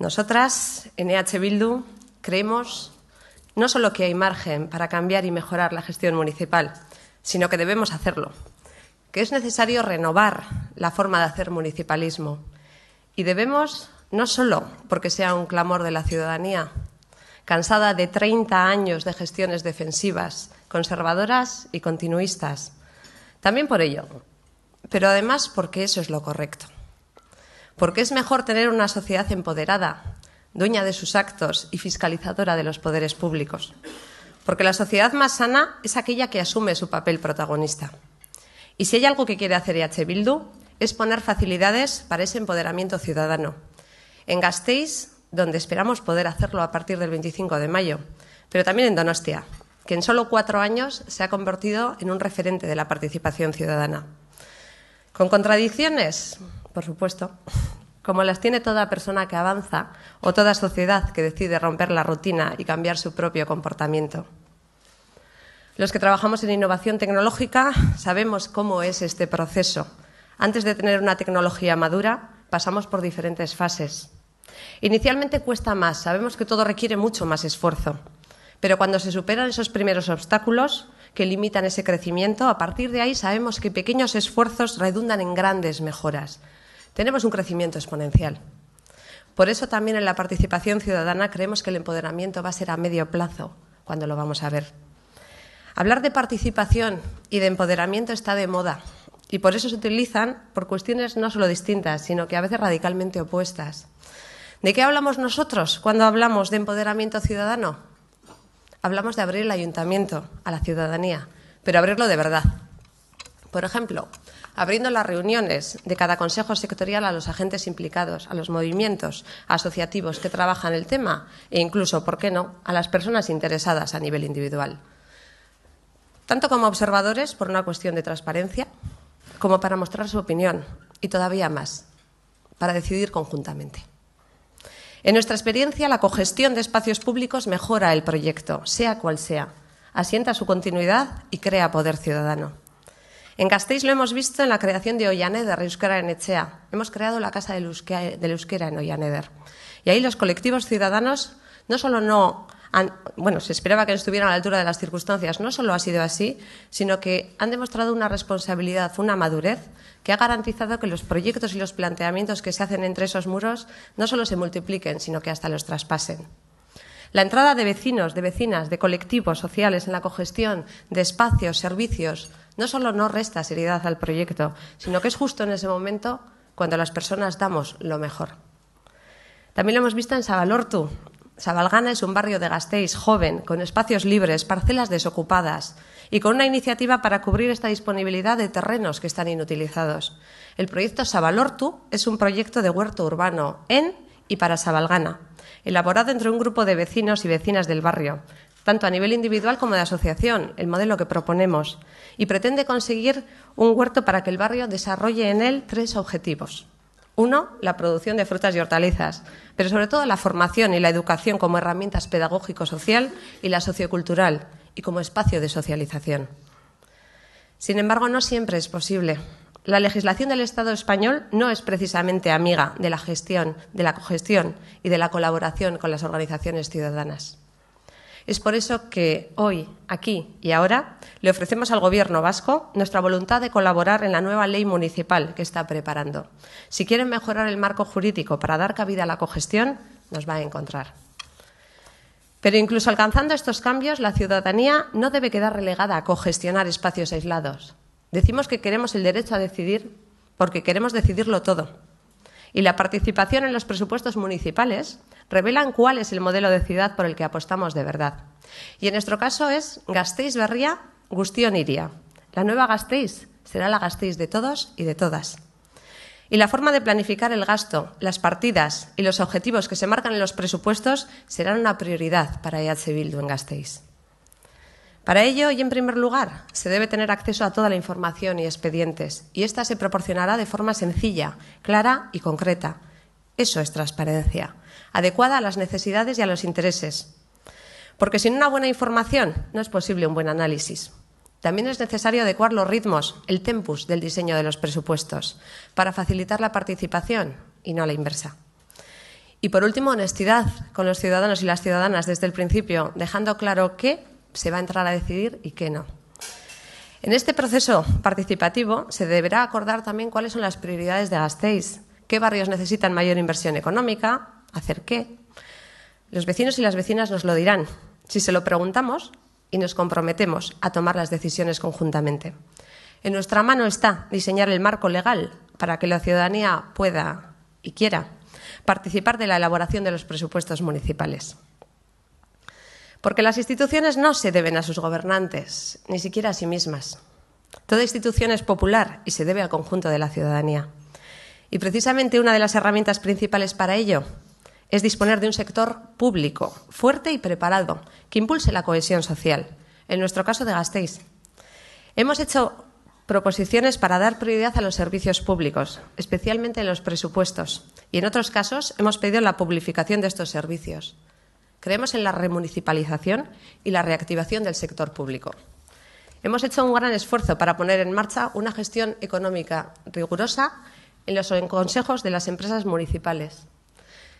Nosotras, en EH Bildu, creemos no solo que hay margen para cambiar y mejorar la gestión municipal, sino que debemos hacerlo, que es necesario renovar la forma de hacer municipalismo y debemos, no solo porque sea un clamor de la ciudadanía, cansada de 30 años de gestiones defensivas, conservadoras y continuistas, también por ello, pero además porque eso es lo correcto porque es mejor tener una sociedad empoderada, dueña de sus actos y fiscalizadora de los poderes públicos. Porque la sociedad más sana es aquella que asume su papel protagonista. Y si hay algo que quiere hacer EH Bildu, es poner facilidades para ese empoderamiento ciudadano. En Gasteiz, donde esperamos poder hacerlo a partir del 25 de mayo, pero también en Donostia, que en solo cuatro años se ha convertido en un referente de la participación ciudadana. ¿Con contradicciones? por supuesto, como las tiene toda persona que avanza o toda sociedad que decide romper la rutina y cambiar su propio comportamiento. Los que trabajamos en innovación tecnológica sabemos cómo es este proceso. Antes de tener una tecnología madura, pasamos por diferentes fases. Inicialmente cuesta más, sabemos que todo requiere mucho más esfuerzo, pero cuando se superan esos primeros obstáculos que limitan ese crecimiento, a partir de ahí sabemos que pequeños esfuerzos redundan en grandes mejoras, tenemos un crecimiento exponencial. Por eso también en la participación ciudadana creemos que el empoderamiento va a ser a medio plazo, cuando lo vamos a ver. Hablar de participación y de empoderamiento está de moda y por eso se utilizan por cuestiones no solo distintas, sino que a veces radicalmente opuestas. ¿De qué hablamos nosotros cuando hablamos de empoderamiento ciudadano? Hablamos de abrir el ayuntamiento a la ciudadanía, pero abrirlo de verdad, por ejemplo, abriendo las reuniones de cada consejo sectorial a los agentes implicados, a los movimientos asociativos que trabajan el tema e incluso, ¿por qué no?, a las personas interesadas a nivel individual. Tanto como observadores, por una cuestión de transparencia, como para mostrar su opinión y todavía más, para decidir conjuntamente. En nuestra experiencia, la cogestión de espacios públicos mejora el proyecto, sea cual sea, asienta su continuidad y crea poder ciudadano. En Gasteiz lo hemos visto en la creación de Ollaneder, Euskera en Echea. Hemos creado la Casa de Euskera en Ollaneder. Y ahí los colectivos ciudadanos no solo no han, bueno, se esperaba que estuvieran a la altura de las circunstancias, no solo ha sido así, sino que han demostrado una responsabilidad, una madurez, que ha garantizado que los proyectos y los planteamientos que se hacen entre esos muros no solo se multipliquen, sino que hasta los traspasen. La entrada de vecinos, de vecinas, de colectivos sociales en la cogestión de espacios, servicios, no solo no resta seriedad al proyecto, sino que es justo en ese momento cuando las personas damos lo mejor. También lo hemos visto en Sabalortu. Sabalgana es un barrio de Gasteiz joven, con espacios libres, parcelas desocupadas y con una iniciativa para cubrir esta disponibilidad de terrenos que están inutilizados. El proyecto Sabalortu es un proyecto de huerto urbano en y para Sabalgana, elaborado entre un grupo de vecinos y vecinas del barrio, tanto a nivel individual como de asociación, el modelo que proponemos, y pretende conseguir un huerto para que el barrio desarrolle en él tres objetivos. Uno, la producción de frutas y hortalizas, pero sobre todo la formación y la educación como herramientas pedagógico-social y la sociocultural, y como espacio de socialización. Sin embargo, no siempre es posible la legislación del Estado español no es precisamente amiga de la gestión, de la cogestión y de la colaboración con las organizaciones ciudadanas. Es por eso que hoy, aquí y ahora, le ofrecemos al Gobierno vasco nuestra voluntad de colaborar en la nueva ley municipal que está preparando. Si quieren mejorar el marco jurídico para dar cabida a la cogestión, nos va a encontrar. Pero incluso alcanzando estos cambios, la ciudadanía no debe quedar relegada a cogestionar espacios aislados. Decimos que queremos el derecho a decidir porque queremos decidirlo todo. Y la participación en los presupuestos municipales revelan cuál es el modelo de ciudad por el que apostamos de verdad. Y en nuestro caso es Gasteiz Berría, Gustión Iria. La nueva Gasteiz será la Gasteiz de todos y de todas. Y la forma de planificar el gasto, las partidas y los objetivos que se marcan en los presupuestos serán una prioridad para EH Bildu en Gasteiz. Para ello, y en primer lugar, se debe tener acceso a toda la información y expedientes, y esta se proporcionará de forma sencilla, clara y concreta. Eso es transparencia, adecuada a las necesidades y a los intereses. Porque sin una buena información no es posible un buen análisis. También es necesario adecuar los ritmos, el tempus del diseño de los presupuestos, para facilitar la participación y no la inversa. Y por último, honestidad con los ciudadanos y las ciudadanas desde el principio, dejando claro que se va a entrar a decidir y qué no. En este proceso participativo se deberá acordar también cuáles son las prioridades de seis. qué barrios necesitan mayor inversión económica, hacer qué. Los vecinos y las vecinas nos lo dirán si se lo preguntamos y nos comprometemos a tomar las decisiones conjuntamente. En nuestra mano está diseñar el marco legal para que la ciudadanía pueda y quiera participar de la elaboración de los presupuestos municipales. Porque las instituciones no se deben a sus gobernantes, ni siquiera a sí mismas. Toda institución es popular y se debe al conjunto de la ciudadanía. Y precisamente una de las herramientas principales para ello es disponer de un sector público, fuerte y preparado, que impulse la cohesión social. En nuestro caso de Gasteiz. Hemos hecho proposiciones para dar prioridad a los servicios públicos, especialmente en los presupuestos. Y en otros casos hemos pedido la publicación de estos servicios. Creemos en la remunicipalización y la reactivación del sector público. Hemos hecho un gran esfuerzo para poner en marcha una gestión económica rigurosa en los consejos de las empresas municipales.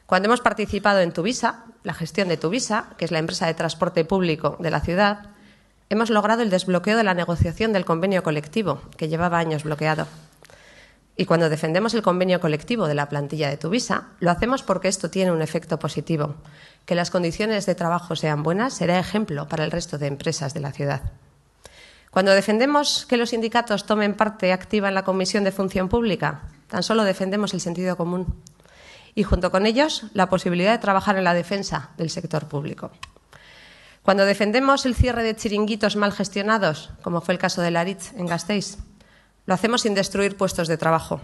Cuando hemos participado en Tubisa, la gestión de Tubisa, que es la empresa de transporte público de la ciudad, hemos logrado el desbloqueo de la negociación del convenio colectivo, que llevaba años bloqueado. Y cuando defendemos el convenio colectivo de la plantilla de Tuvisa, lo hacemos porque esto tiene un efecto positivo, que las condiciones de trabajo sean buenas será ejemplo para el resto de empresas de la ciudad. Cuando defendemos que los sindicatos tomen parte activa en la Comisión de Función Pública, tan solo defendemos el sentido común y, junto con ellos, la posibilidad de trabajar en la defensa del sector público. Cuando defendemos el cierre de chiringuitos mal gestionados, como fue el caso de Laritz en Gasteiz, lo hacemos sin destruir puestos de trabajo.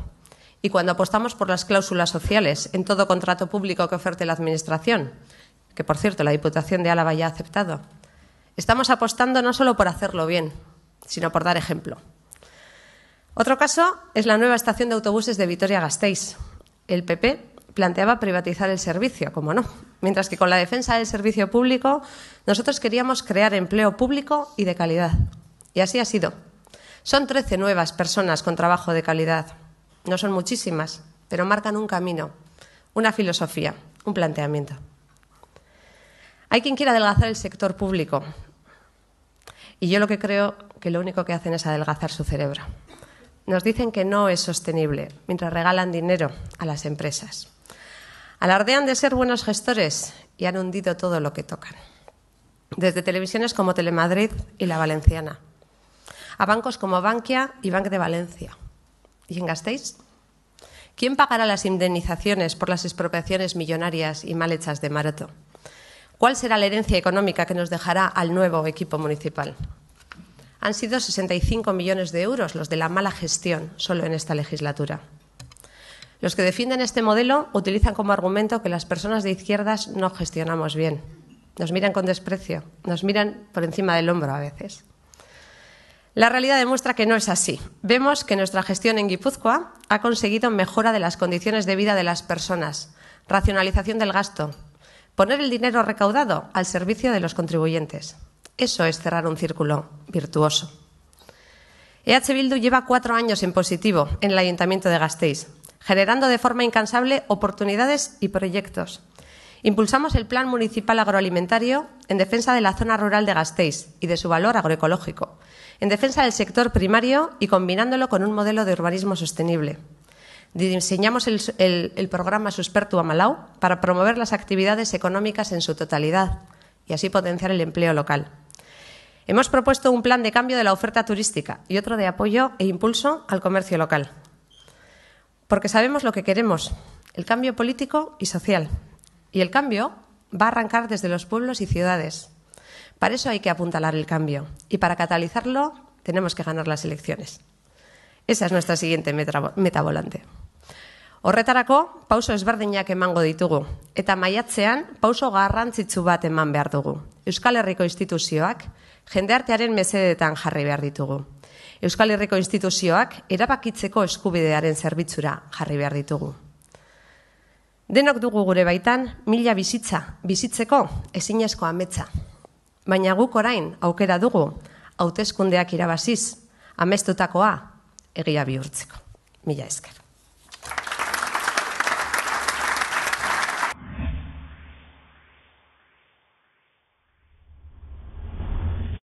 Y cuando apostamos por las cláusulas sociales en todo contrato público que oferte la Administración, que por cierto la Diputación de Álava ya ha aceptado, estamos apostando no solo por hacerlo bien, sino por dar ejemplo. Otro caso es la nueva estación de autobuses de Vitoria-Gasteiz. El PP planteaba privatizar el servicio, como no, mientras que con la defensa del servicio público nosotros queríamos crear empleo público y de calidad. Y así ha sido. Son 13 nuevas personas con trabajo de calidad. No son muchísimas, pero marcan un camino, una filosofía, un planteamiento. Hay quien quiere adelgazar el sector público. Y yo lo que creo que lo único que hacen es adelgazar su cerebro. Nos dicen que no es sostenible mientras regalan dinero a las empresas. Alardean de ser buenos gestores y han hundido todo lo que tocan. Desde televisiones como Telemadrid y La Valenciana, a bancos como Bankia y Bank de Valencia. ¿Y en gastéis? ¿Quién pagará las indemnizaciones por las expropiaciones millonarias y mal hechas de Maroto? ¿Cuál será la herencia económica que nos dejará al nuevo equipo municipal? Han sido 65 millones de euros los de la mala gestión solo en esta legislatura. Los que defienden este modelo utilizan como argumento que las personas de izquierdas no gestionamos bien. Nos miran con desprecio, nos miran por encima del hombro a veces. La realidad demuestra que no es así. Vemos que nuestra gestión en Guipúzcoa ha conseguido mejora de las condiciones de vida de las personas, racionalización del gasto, Poner el dinero recaudado al servicio de los contribuyentes. Eso es cerrar un círculo virtuoso. EH Bildu lleva cuatro años en positivo en el Ayuntamiento de Gasteiz, generando de forma incansable oportunidades y proyectos. Impulsamos el Plan Municipal Agroalimentario en defensa de la zona rural de Gasteiz y de su valor agroecológico, en defensa del sector primario y combinándolo con un modelo de urbanismo sostenible diseñamos el, programa Suspertu Amalau para promover las actividades económicas en su totalidad y así potenciar el empleo local. Hemos propuesto un plan de cambio de la oferta turística y otro de apoyo e impulso al comercio local. Porque sabemos lo que queremos, el cambio político y social. Y el cambio va a arrancar desde los pueblos y ciudades. Para eso hay que apuntalar el cambio y para catalizarlo tenemos que ganar las elecciones. Esa es nuestra siguiente meta volante. Horretarako, pauso ezberdinak emango ditugu, eta maiatzean, pauso garrantzitsu bat eman behar dugu. Euskal Herriko instituzioak, jendeartearen mesedetan jarri behar ditugu. Euskal Herriko instituzioak, erabakitzeko eskubidearen zerbitzura jarri behar ditugu. Denok dugu gure baitan, mila bizitza, bizitzeko, ezinezko ametza. Baina guk orain, aukera dugu, hautezkundeak irabaziz, amestutakoa, egia bihurtzeko. Mila esker.